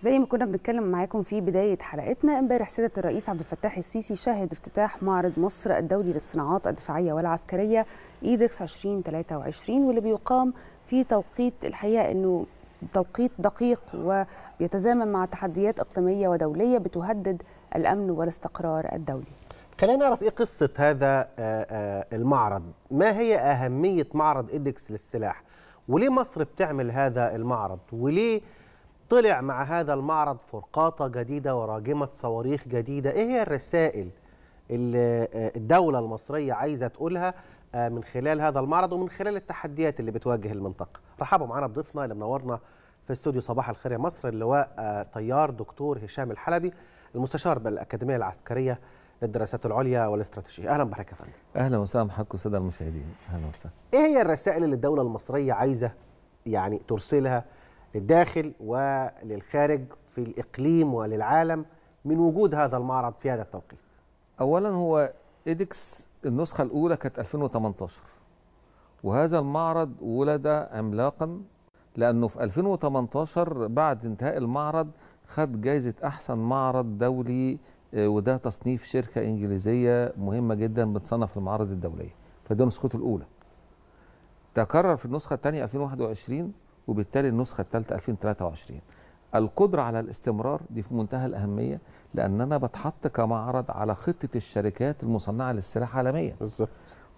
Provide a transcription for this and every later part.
زي ما كنا بنتكلم معاكم في بدايه حلقتنا امبارح سياده الرئيس عبد الفتاح السيسي شهد افتتاح معرض مصر الدولي للصناعات الدفاعيه والعسكريه ايدكس 2023 واللي بيقام في توقيت الحقيقه انه توقيت دقيق وبيتزامن مع تحديات اقليميه ودوليه بتهدد الامن والاستقرار الدولي. خلينا نعرف ايه قصه هذا آه، آه، المعرض، ما هي اهميه معرض ايدكس للسلاح؟ وليه مصر بتعمل هذا المعرض؟ وليه طلع مع هذا المعرض فرقاطه جديده وراجمه صواريخ جديده ايه هي الرسائل اللي آه، الدوله المصريه عايزه تقولها آه، من خلال هذا المعرض ومن خلال التحديات اللي بتواجه المنطقه رحبوا معانا بضيفنا اللي منورنا في استوديو صباح الخير يا مصر اللواء آه، طيار دكتور هشام الحلبي المستشار بالاكاديميه العسكريه للدراسات العليا والاستراتيجيه اهلا بحضرتك يا فندم اهلا وسهلا بحضرتك والساده المشاهدين اهلا وسهلا ايه هي الرسائل اللي الدوله المصريه عايزه يعني ترسلها للداخل وللخارج في الإقليم وللعالم من وجود هذا المعرض في هذا التوقيت أولا هو إيدكس النسخة الأولى كانت 2018 وهذا المعرض ولد عملاقا لأنه في 2018 بعد انتهاء المعرض خد جايزة أحسن معرض دولي آه، وده تصنيف شركة إنجليزية مهمة جدا بتصنف المعارض الدولية فده نسخته الأولى تكرر في النسخة الثانية 2021 وبالتالي النسخه الثالثه 2023 القدره على الاستمرار دي في منتهى الاهميه لان انا بتحط كمعرض على خطه الشركات المصنعه للسلاح عالميا بالظبط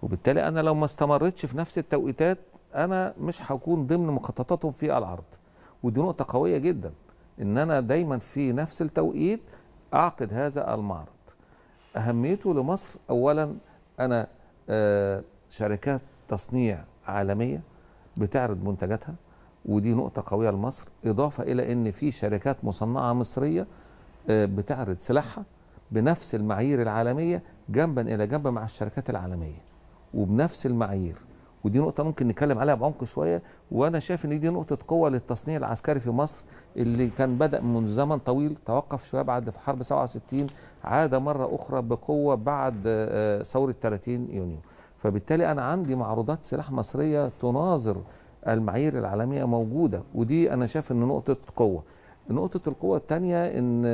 وبالتالي انا لو ما استمرتش في نفس التوقيتات انا مش هكون ضمن مخططاتهم في العرض ودي نقطه قويه جدا ان انا دايما في نفس التوقيت اعقد هذا المعرض اهميته لمصر اولا انا آه، شركات تصنيع عالميه بتعرض منتجاتها ودي نقطة قوية لمصر إضافة إلى أن في شركات مصنعة مصرية آه، بتعرض سلاحها بنفس المعايير العالمية جنبا إلى جنب مع الشركات العالمية وبنفس المعايير ودي نقطة ممكن نتكلم عليها بعمق شوية وأنا شايف إن دي نقطة قوة للتصنيع العسكري في مصر اللي كان بدأ من زمن طويل توقف شوية بعد في حرب 67 عاد مرة أخرى بقوة بعد آه، آه، ثورة 30 يونيو فبالتالي أنا عندي معروضات سلاح مصرية تناظر المعايير العالميه موجوده ودي انا شايف ان نقطه قوه نقطه القوه الثانيه ان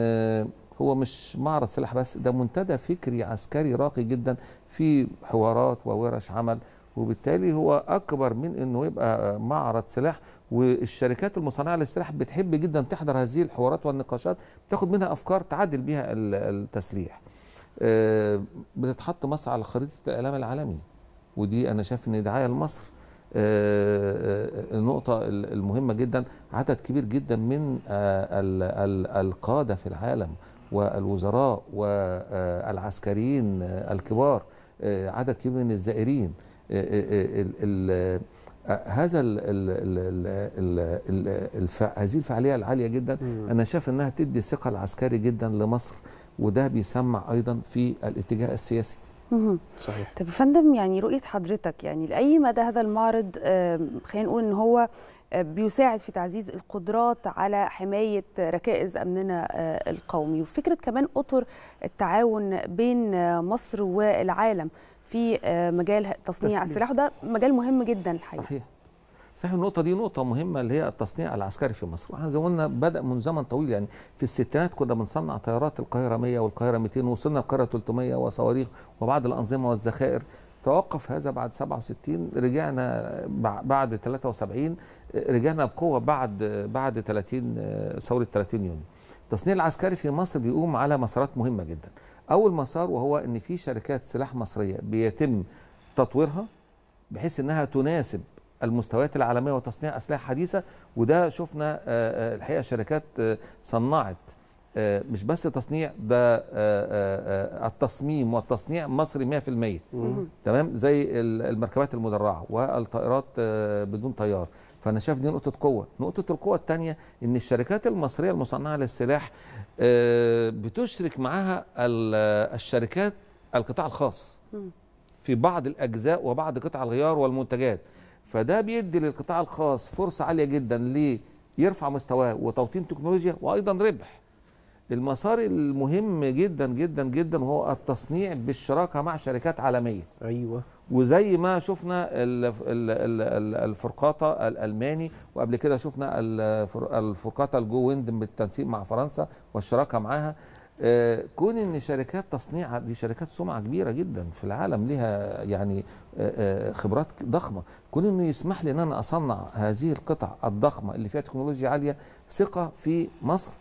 هو مش معرض سلاح بس ده منتدى فكري عسكري راقي جدا في حوارات وورش عمل وبالتالي هو اكبر من انه يبقى معرض سلاح والشركات المصنعه للسلاح بتحب جدا تحضر هذه الحوارات والنقاشات بتاخد منها افكار تعدل بيها التسليح آه، بتتحط مصر على خريطه الاعلام العالمي ودي انا شايف ان دعايه لمصر آه، آه، آه، النقطة المهمة جدا عدد كبير جدا من القادة في العالم والوزراء والعسكريين الكبار عدد كبير من الزائرين هذا هذه الفعاليه العاليه جدا انا شايف انها تدي ثقه العسكري جدا لمصر وده بيسمع ايضا في الاتجاه السياسي صحيح طب يا فندم يعني رؤيه حضرتك يعني لاي مدى هذا المعرض خلينا نقول ان هو بيساعد في تعزيز القدرات على حماية ركائز أمننا آه، القومي وفكرة كمان أطر التعاون بين آه، مصر والعالم في آه، مجال تصنيع السلاح وده مجال مهم جدا الحقيقة صحيح صحيح النقطه دي نقطه مهمه اللي هي التصنيع العسكري في مصر واحنا زي ما قلنا بدا من زمن طويل يعني في الستينات كنا بنصنع طيارات القاهره 100 والقاهره 200 ووصلنا القاهره 300 وصواريخ وبعض الانظمه والذخائر توقف هذا بعد 67 رجعنا بعد 73 رجعنا بقوه بعد بعد 30 ثوره 30 يونيو التصنيع العسكري في مصر بيقوم على مسارات مهمه جدا اول مسار وهو ان في شركات سلاح مصريه بيتم تطويرها بحيث انها تناسب المستويات العالميه وتصنيع اسلحه حديثه وده شفنا آه، آه، الحقيقه شركات آه، صنعت مش بس تصنيع ده التصميم والتصنيع مصري 100% تمام زي المركبات المدرعه والطائرات بدون طيار فانا شايف دي نقطه قوه نقطه القوه الثانيه ان الشركات المصريه المصنعه للسلاح بتشرك معاها الشركات القطاع الخاص في بعض الاجزاء وبعض قطع الغيار والمنتجات فده بيدي للقطاع الخاص فرصه عاليه جدا ليه يرفع مستواه وتوطين تكنولوجيا وايضا ربح المسار المهم جدا جدا جدا هو التصنيع بالشراكه مع شركات عالميه ايوه وزي ما شفنا الفرقاطه الالماني وقبل كده شفنا الفرقاطه الجو ويند بالتنسيق مع فرنسا والشراكه معاها آه، كون ان شركات تصنيع دي شركات سمعه كبيره جدا في العالم لها يعني آه، آه، خبرات ضخمه كون انه يسمح لي ان انا اصنع هذه القطع الضخمه اللي فيها تكنولوجيا عاليه ثقه في مصر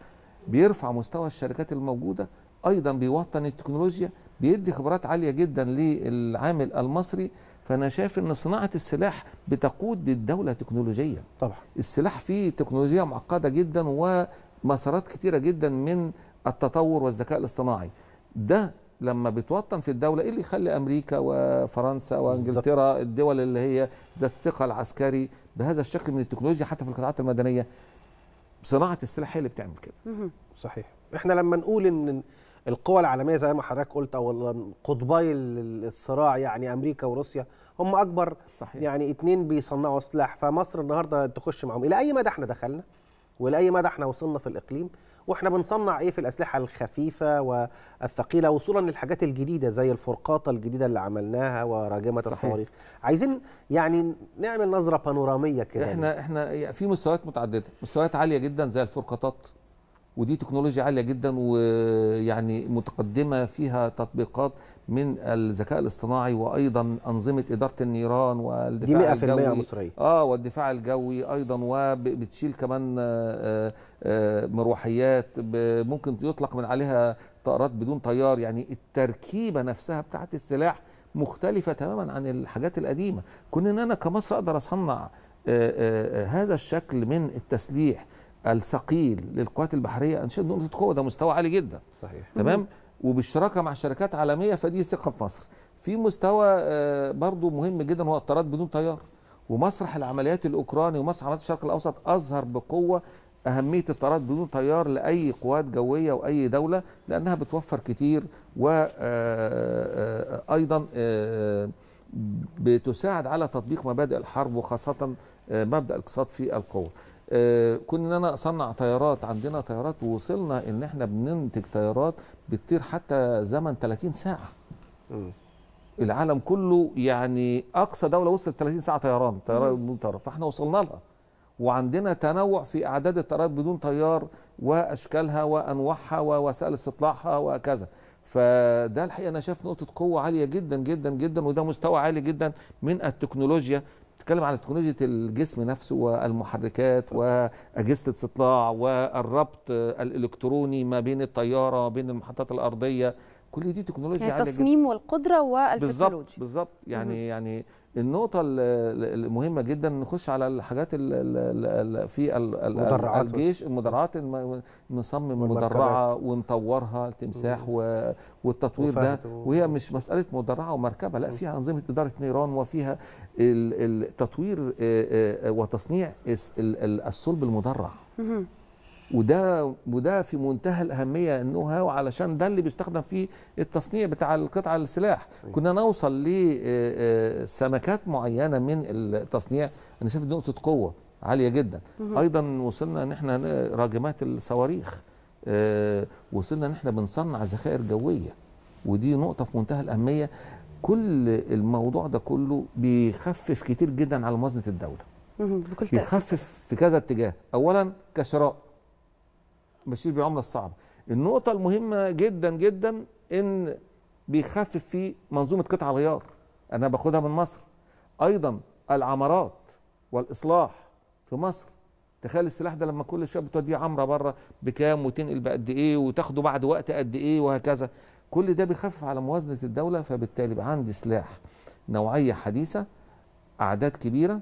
بيرفع مستوى الشركات الموجوده ايضا بيوطن التكنولوجيا بيدي خبرات عاليه جدا للعامل المصري فانا شايف ان صناعه السلاح بتقود للدوله تكنولوجيا طبعا السلاح فيه تكنولوجيا معقده جدا ومسارات كتيره جدا من التطور والذكاء الاصطناعي ده لما بتوطن في الدوله ايه اللي يخلي امريكا وفرنسا وانجلترا الدول اللي هي ذات الثقه العسكري بهذا الشكل من التكنولوجيا حتى في القطاعات المدنيه صناعه السلاح هي اللي بتعمل كده صحيح احنا لما نقول ان القوى العالميه زي ما حضرتك قلت او قطبي الصراع يعني امريكا وروسيا هم اكبر صحيح. يعني اتنين بيصنعوا سلاح فمصر النهارده تخش معاهم الى اي مدى احنا دخلنا ولاي مدى احنا وصلنا في الاقليم واحنا بنصنع ايه في الاسلحه الخفيفه والثقيله وصولا للحاجات الجديده زي الفرقاطه الجديده اللي عملناها وراجمه الصواريخ عايزين يعني نعمل نظره بانوراميه كده احنا احنا في مستويات متعدده مستويات عاليه جدا زي الفرقاطات ودي تكنولوجيا عاليه جدا ويعني متقدمه فيها تطبيقات من الذكاء الاصطناعي وايضا انظمه اداره النيران والدفاع دي 100% الجوي مصريه اه والدفاع الجوي ايضا وبتشيل كمان آه، آه، آه، مروحيات ممكن يطلق من عليها طائرات بدون طيار يعني التركيبه نفسها بتاعه السلاح مختلفه تماما عن الحاجات القديمه كون ان انا كمصر اقدر اصنع هذا الشكل من التسليح الثقيل للقوات البحريه انشئت نقطه قوه ده مستوى عالي جدا صحيح تمام وبالشراكه مع شركات عالميه فدي ثقه في مصر في مستوى آه، برضو مهم جدا هو الطيارات بدون طيار ومسرح العمليات الاوكراني ومسرح عمليات الشرق الاوسط اظهر بقوه اهميه الطيارات بدون طيار لاي قوات جويه واي دوله لانها بتوفر كتير وايضا آه، آه، بتساعد على تطبيق مبادئ الحرب وخاصه مبدا الاقتصاد في القوه آه، كنا اصنع طيارات عندنا طيارات ووصلنا ان احنا بننتج طيارات بتطير حتى زمن 30 ساعه م. العالم كله يعني اقصى دوله وصلت 30 ساعه طيران طيران بدون طيار فاحنا وصلنا لها وعندنا تنوع في اعداد الطيارات بدون طيار واشكالها وانواعها ووسائل استطلاعها وكذا فده الحقيقه انا شايف نقطه قوه عاليه جدا جدا جدا وده مستوى عالي جدا من التكنولوجيا بتتكلم على تكنولوجيا الجسم نفسه والمحركات واجهزه الاستطلاع والربط الالكتروني ما بين الطياره وبين المحطات الارضيه كل دي تكنولوجيا يعني التصميم جداً. والقدره والتكنولوجيا بالظبط بالظبط يعني مم. يعني النقطة المهمة جدا نخش على الحاجات ال في المدرعات الجيش المدرعات نصمم مدرعة ونطورها التمساح والتطوير ده وهي مش مسألة مدرعة ومركبة لا فيها أنظمة إدارة نيران وفيها التطوير وتصنيع الصلب المدرع وده وده في منتهى الاهميه النو هاو علشان ده اللي بيستخدم في التصنيع بتاع القطع السلاح كنا نوصل لسمكات معينه من التصنيع انا شايف دي نقطه قوه عاليه جدا ايضا وصلنا ان احنا راجمات الصواريخ وصلنا ان احنا بنصنع ذخائر جويه ودي نقطه في منتهى الاهميه كل الموضوع ده كله بيخفف كتير جدا على موازنه الدوله بيخفف في كذا اتجاه اولا كشراء مشيش بالعمله الصعبه النقطه المهمه جدا جدا ان بيخفف في منظومه قطع الغيار انا باخدها من مصر ايضا العمارات والاصلاح في مصر تخيل السلاح ده لما كل الشباب بتوديه عمره بره بكام وتنقل بقد ايه وتاخده بعد وقت قد ايه وهكذا كل ده بيخفف على موازنه الدوله فبالتالي بقى عندي سلاح نوعيه حديثه اعداد كبيره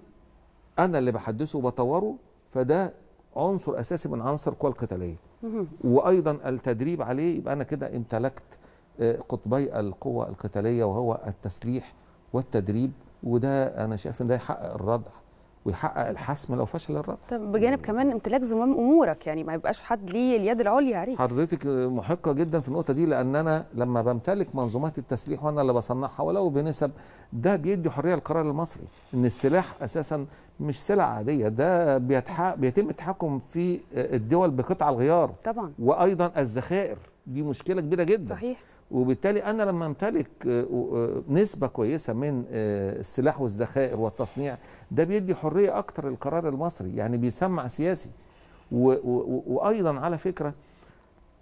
انا اللي بحدثه وبطوره فده عنصر اساسي من عناصر القوى القتاليه وايضا التدريب عليه يبقى انا كده امتلكت آه، قطبي القوه القتاليه وهو التسليح والتدريب وده انا شايف ان ده يحقق الردع ويحقق الحسم لو فشل الرد طب بجانب كمان امتلاك زمام امورك يعني ما يبقاش حد ليه اليد العليا عليك حضرتك محقه جدا في النقطه دي لان انا لما بمتلك منظومات التسليح وانا اللي بصنعها ولو بنسب ده بيدي حريه القرار المصري ان السلاح اساسا مش سلع عاديه ده بيتحق بيتم التحكم في الدول بقطع الغيار طبعا وايضا الذخائر دي مشكله كبيره جدا صحيح وبالتالي انا لما امتلك آه، آه، نسبه كويسه من آه، السلاح والذخائر والتصنيع ده بيدي حريه اكتر للقرار المصري يعني بيسمع سياسي وايضا على فكره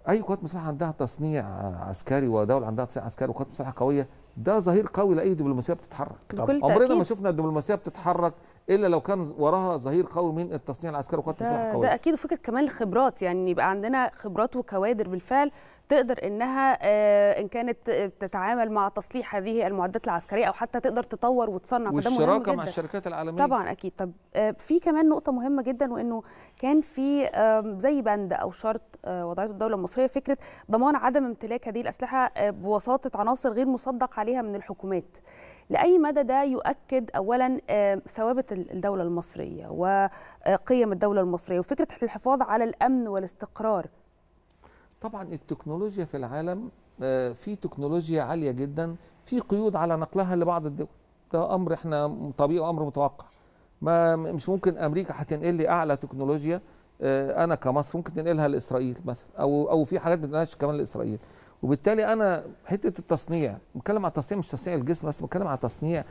اي قوات مسلحه عندها تصنيع عسكري ودوله عندها تصنيع عسكري وقوات مسلحه قويه ده ظهير قوي لاي دبلوماسيه بتتحرك عمرنا ما شفنا الدبلوماسيه بتتحرك الا لو كان وراها ظهير قوي من التصنيع العسكري وقوات السلاح القويه ده اكيد وفكره كمان الخبرات يعني يبقى عندنا خبرات وكوادر بالفعل تقدر انها آه، ان كانت آه، تتعامل مع تصليح هذه المعدات العسكريه او حتى تقدر تطور وتصنع فده مهم جدا والشراكه مع الشركات العالميه طبعا اكيد طب آه، في كمان نقطه مهمه جدا وانه كان في زي بند او شرط وضعته الدوله المصريه فكره ضمان عدم امتلاك هذه الاسلحه بوساطه عناصر غير مصدق عليها من الحكومات لأي مدى ده يؤكد أولا ثوابت الدولة المصرية وقيم آه، الدولة المصرية وفكرة الحفاظ على الأمن والاستقرار طبعا التكنولوجيا في العالم آه، في تكنولوجيا عالية جدا في قيود على نقلها لبعض الدول ده أمر احنا طبيعي وأمر متوقع ما مش ممكن أمريكا هتنقل لي أعلى تكنولوجيا آه، انا كمصر ممكن تنقلها لاسرائيل مثلا او او في حاجات ما بتنقلهاش كمان لاسرائيل وبالتالي انا حته التصنيع بتكلم على التصنيع مش تصنيع الجسم بس بتكلم على تصنيع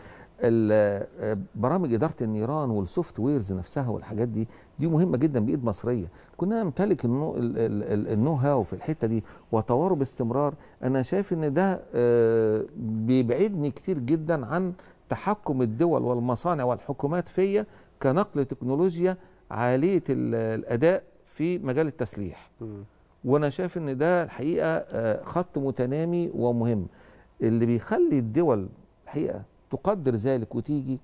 برامج اداره النيران والسوفت ويرز نفسها والحاجات دي دي مهمه جدا بايد مصريه كنا نمتلك النو هاو في الحته دي وطوره باستمرار انا شايف ان ده آه، بيبعدني كتير جدا عن تحكم الدول والمصانع والحكومات فيا كنقل تكنولوجيا عاليه الاداء في مجال التسليح وانا شايف ان ده الحقيقه آه، خط متنامي ومهم اللي بيخلي الدول الحقيقه تقدر ذلك وتيجي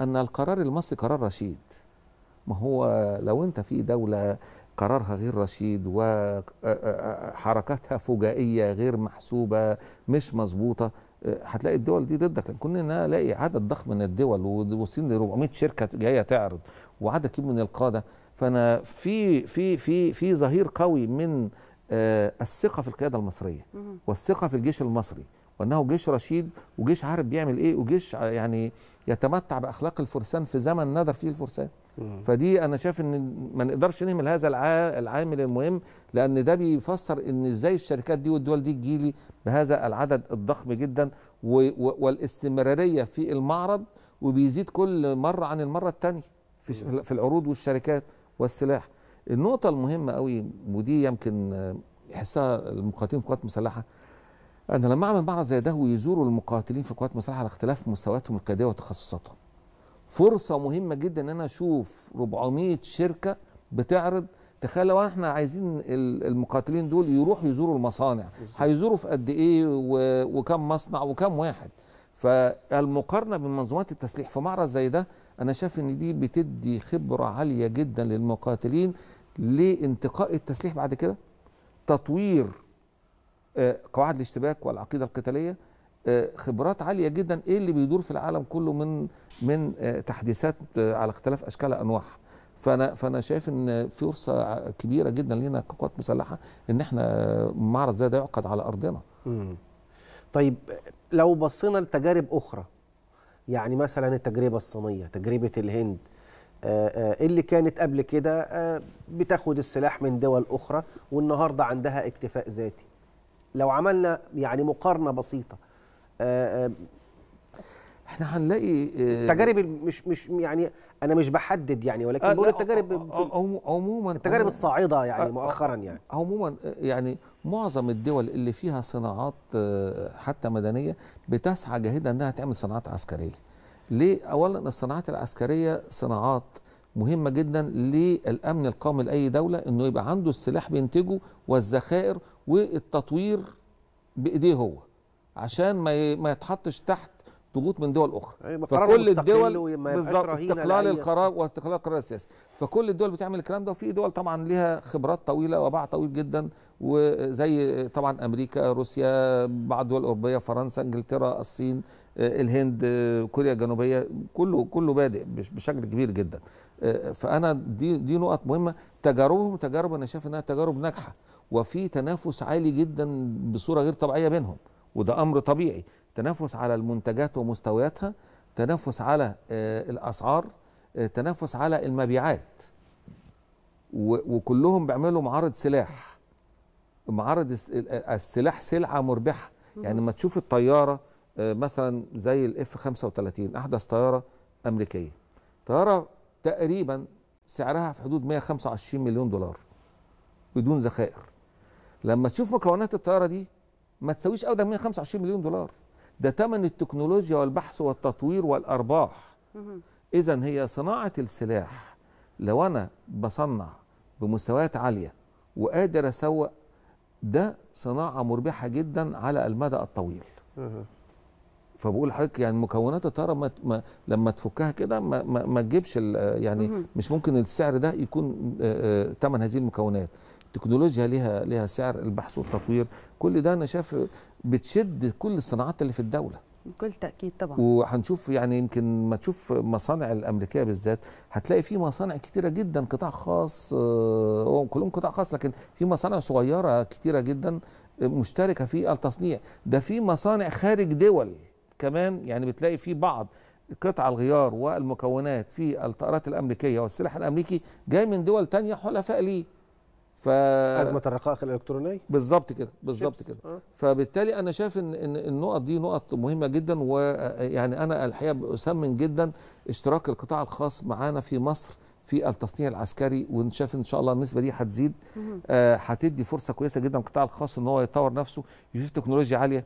ان القرار المصري قرار رشيد ما هو لو انت في دوله قرارها غير رشيد وحركاتها آه، آه، فجائيه غير محسوبه مش مظبوطه هتلاقي الدول دي ضدك لان كنا نلاقي عدد ضخم من الدول ووصلنا ل 400 شركه جايه تعرض وعدد كبير من القاده فانا في في في في ظهير قوي من آه، الثقه في القياده المصريه والثقه في الجيش المصري وانه جيش رشيد وجيش عارف بيعمل ايه وجيش آه، يعني يتمتع باخلاق الفرسان في زمن نذر فيه الفرسان فدي انا شايف ان ما نقدرش نهمل هذا العامل المهم لان ده بيفسر ان ازاي الشركات دي والدول دي تجيلي بهذا العدد الضخم جدا والاستمراريه في المعرض وبيزيد كل مره عن المره الثانيه في, في العروض والشركات والسلاح النقطه المهمه قوي ودي يمكن يحسها المقاتلين في القوات المسلحه انا لما اعمل معرض زي ده ويزوروا المقاتلين في القوات المسلحه على اختلاف مستوياتهم القياديه وتخصصاتهم فرصه مهمه جدا ان انا اشوف 400 شركه بتعرض تخيل لو احنا عايزين المقاتلين دول يروحوا يزوروا المصانع هيزوروا في قد ايه وكم مصنع وكم واحد فالمقارنه بين منظومات التسليح في معرض زي ده انا شايف ان دي بتدي خبره عاليه جدا للمقاتلين لانتقاء التسليح بعد كده تطوير آه، قواعد الاشتباك والعقيده القتاليه آه، خبرات عاليه جدا ايه اللي بيدور في العالم كله من من آه، تحديثات على اختلاف اشكالها انواعها فانا فانا شايف ان فرصه كبيره جدا لينا كقوات مسلحه ان احنا معرض زي ده يعقد على ارضنا. طيب لو بصينا لتجارب اخرى يعني مثلا التجربه الصينيه تجربه الهند آه، آه، اللي كانت قبل كده آه، بتاخد السلاح من دول اخرى والنهارده عندها اكتفاء ذاتي لو عملنا يعني مقارنه بسيطه احنا هنلاقي آه، التجارب مش مش يعني انا مش بحدد يعني ولكن آه، بقول آه، التجارب عموما التجارب الصاعده يعني مؤخرا يعني عموما يعني معظم الدول اللي فيها صناعات حتى مدنيه بتسعى جاهدا انها تعمل صناعات عسكريه ليه اولا الصناعات العسكريه صناعات مهمه جدا للامن القومي لاي دوله انه يبقى عنده السلاح بينتجه والذخائر والتطوير بايديه هو عشان ما ما يتحطش تحت ضغوط من دول اخرى يعني فكل الدول بالظبط استقلال القرار واستقلال القرار السياسي فكل الدول بتعمل الكلام ده وفي دول طبعا ليها خبرات طويله وباع طويل جدا وزي طبعا امريكا روسيا بعض الدول الاوروبيه فرنسا انجلترا الصين الهند كوريا الجنوبيه كله كله بادئ بشكل كبير جدا فانا دي دي نقط مهمه تجاربهم تجارب انا شايف انها تجارب ناجحه وفي تنافس عالي جدا بصوره غير طبيعيه بينهم وده امر طبيعي تنافس على المنتجات ومستوياتها تنافس على آه، الاسعار آه، تنافس على المبيعات وكلهم بيعملوا معارض سلاح معارض السلاح سلعه مربحه يعني لما تشوف الطياره آه، مثلا زي الاف 35 احدث طياره امريكيه طياره تقريبا سعرها في حدود 125 مليون دولار بدون ذخائر لما تشوف مكونات الطياره دي ما تساويش من 125 مليون دولار ده ثمن التكنولوجيا والبحث والتطوير والأرباح إذا هي صناعة السلاح لو أنا بصنع بمستويات عالية وقادر أسوق ده صناعة مربحة جدا على المدى الطويل فبقول لحضرتك يعني مكونات الطياره ما, لما تفكها كده ما, ما, ما تجيبش يعني مش ممكن السعر ده يكون ثمن آه، آه، هذه المكونات التكنولوجيا ليها ليها سعر البحث والتطوير كل ده انا شايف بتشد كل الصناعات اللي في الدوله بكل تاكيد طبعا وهنشوف يعني يمكن ما تشوف مصانع الامريكيه بالذات هتلاقي في مصانع كتيره جدا قطاع خاص هو آه، كلهم قطاع خاص لكن في مصانع صغيره كتيره جدا آه، مشتركه في التصنيع ده في مصانع خارج دول كمان يعني بتلاقي في بعض قطع الغيار والمكونات في الطائرات الامريكيه والسلاح الامريكي جاي من دول تانية حلفاء ليه ف ازمه الرقائق الالكترونيه بالظبط كده بالظبط كده أه. فبالتالي انا شايف ان ان النقط دي نقط مهمه جدا ويعني انا الحقيقه اسمن جدا اشتراك القطاع الخاص معانا في مصر في التصنيع العسكري ونشاف ان شاء الله النسبه دي هتزيد آه، هتدي آه فرصه كويسه جدا للقطاع الخاص ان هو يطور نفسه يشوف تكنولوجيا عاليه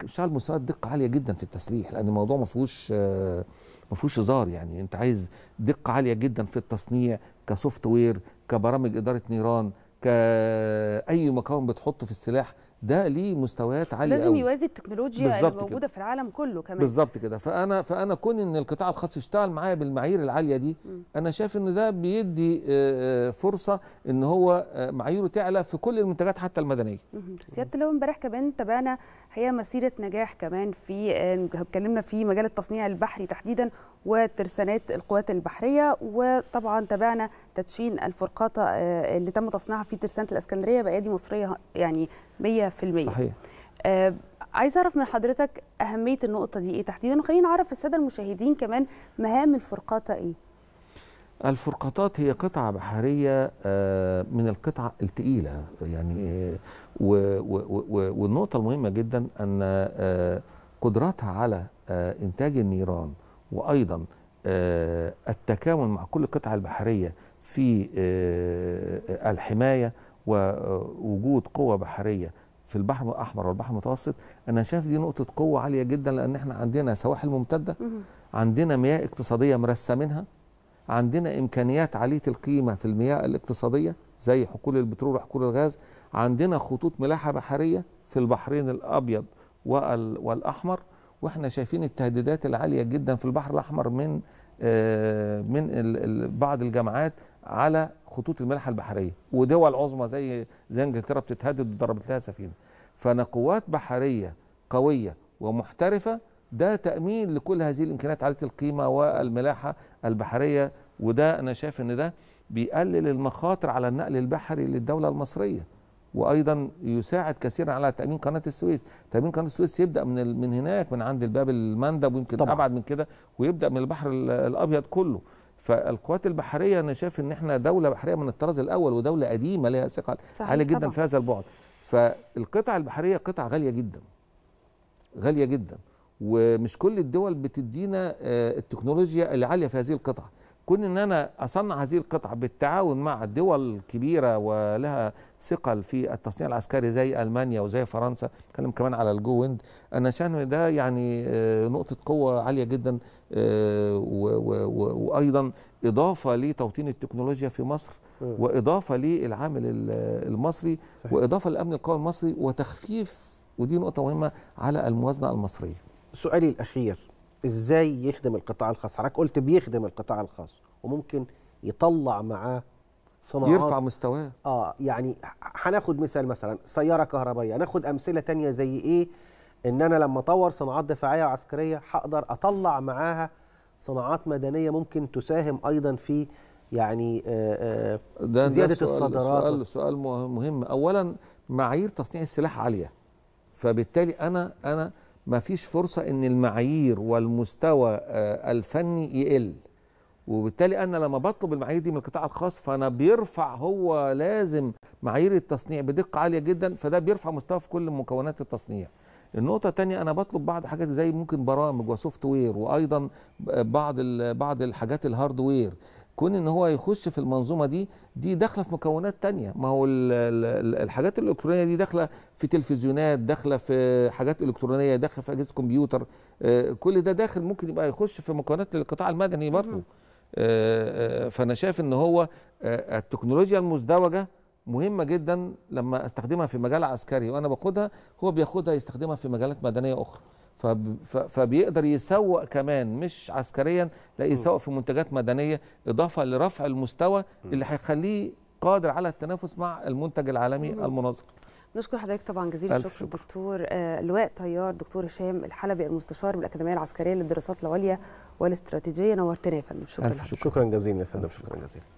بيشتغل مستوى دقه عاليه جدا في التسليح لان الموضوع ما فيهوش آه ما فيهوش هزار يعني انت عايز دقه عاليه جدا في التصنيع كسوفت وير كبرامج اداره نيران كاي مكون بتحطه في السلاح ده ليه مستويات عاليه لازم يوازي التكنولوجيا اللي موجوده في العالم كله كمان بالظبط كده فانا فانا كون ان القطاع الخاص يشتغل معايا بالمعايير العاليه دي م. انا شايف ان ده بيدي آه، آه، فرصه ان هو آه، معاييره تعلى في كل المنتجات حتى المدنيه سياده اللواء امبارح كمان تابعنا هي مسيره نجاح كمان في اتكلمنا في مجال التصنيع البحري تحديدا وترسانات القوات البحريه وطبعا تابعنا تدشين الفرقاطه آه، اللي تم تصنيعها في ترسانه الاسكندريه بايادي مصريه يعني 100% صحيح آه، عايز اعرف من حضرتك اهميه النقطه دي ايه تحديدا وخلينا نعرف الساده المشاهدين كمان مهام الفرقاطه ايه الفرقاطات هي قطعة بحرية آه، من القطع التقيلة يعني آه، والنقطة المهمة جدا أن آه، قدرتها على إنتاج النيران وأيضا التكامل مع كل قطعة البحرية في الحماية ووجود قوة بحرية في البحر الأحمر والبحر المتوسط أنا شايف دي نقطة قوة عالية جدا لأن احنا عندنا سواحل ممتدة عندنا مياه اقتصادية مرسمينها منها عندنا إمكانيات عالية القيمة في المياه الاقتصادية زي حقول البترول وحقول الغاز عندنا خطوط ملاحة بحرية في البحرين الأبيض والأحمر واحنا شايفين التهديدات العالية جدا في البحر الأحمر من آه، من بعض الجامعات على خطوط الملاحة البحرية ودول عظمى زي زي انجلترا بتتهدد وضربت لها سفينة فانا قوات بحرية قوية ومحترفة ده تأمين لكل هذه الإمكانيات عالية القيمة والملاحة البحرية وده أنا شايف إن ده بيقلل المخاطر على النقل البحري للدولة المصرية وايضا يساعد كثيرا على تامين قناه السويس تامين قناه السويس يبدا من من هناك من عند الباب المندب ويمكن طبعا. ابعد من كده ويبدا من البحر الابيض كله فالقوات البحريه انا شايف ان احنا دوله بحريه من الطراز الاول ودوله قديمه لها ثقه عاليه جدا طبعا. في هذا البعد فالقطع البحريه قطع غاليه جدا غاليه جدا ومش كل الدول بتدينا آه، التكنولوجيا العاليه في هذه القطعه كون ان انا اصنع هذه القطع بالتعاون مع دول كبيره ولها ثقل في التصنيع العسكري زي المانيا وزي فرنسا نتكلم كمان على الجو ويند انا شايف ده يعني آه، نقطه قوه عاليه جدا آه، وايضا اضافه لتوطين التكنولوجيا في مصر واضافه للعامل المصري واضافه للامن القومي المصري وتخفيف ودي نقطه مهمه على الموازنه المصريه سؤالي الاخير ازاي يخدم القطاع الخاص حضرتك قلت بيخدم القطاع الخاص وممكن يطلع معاه صناعات يرفع مستواه اه يعني هناخد مثال مثلا سياره كهربائيه هناخد امثله تانية زي ايه ان انا لما اطور صناعات دفاعيه وعسكريه هقدر اطلع معاها صناعات مدنيه ممكن تساهم ايضا في يعني آآ آه، آآ آه، زياده ده سؤال سؤال سؤال مهم اولا معايير تصنيع السلاح عاليه فبالتالي انا انا ما فيش فرصة ان المعايير والمستوى آه، الفني يقل وبالتالي انا لما بطلب المعايير دي من القطاع الخاص فانا بيرفع هو لازم معايير التصنيع بدقه عاليه جدا فده بيرفع مستوى في كل مكونات التصنيع النقطة الثانية أنا بطلب بعض حاجات زي ممكن برامج وسوفت وير وأيضا بعض بعض الحاجات الهارد وير كون ان هو يخش في المنظومه دي دي داخله في مكونات تانية ما هو الحاجات الالكترونيه دي داخله في تلفزيونات داخله في حاجات الكترونيه داخله في اجهزه كمبيوتر آه، كل ده داخل ممكن يبقى يخش في مكونات القطاع المدني برضه آه، آه، فانا شايف ان هو التكنولوجيا المزدوجه مهمه جدا لما استخدمها في مجال عسكري وانا باخدها هو بياخدها يستخدمها في مجالات مدنيه اخرى فبيقدر يسوق كمان مش عسكريا لا يسوق في منتجات مدنيه اضافه لرفع المستوى اللي هيخليه قادر على التنافس مع المنتج العالمي المنظم نشكر حضرتك طبعا جزيل الشكر شكر. دكتور آه، لواء طيار دكتور هشام الحلبي المستشار بالاكاديميه العسكريه للدراسات العليا والاستراتيجيه نورتنا يا فندم شكرا, شكرا جزيلا يا فندم شكرا جزيلا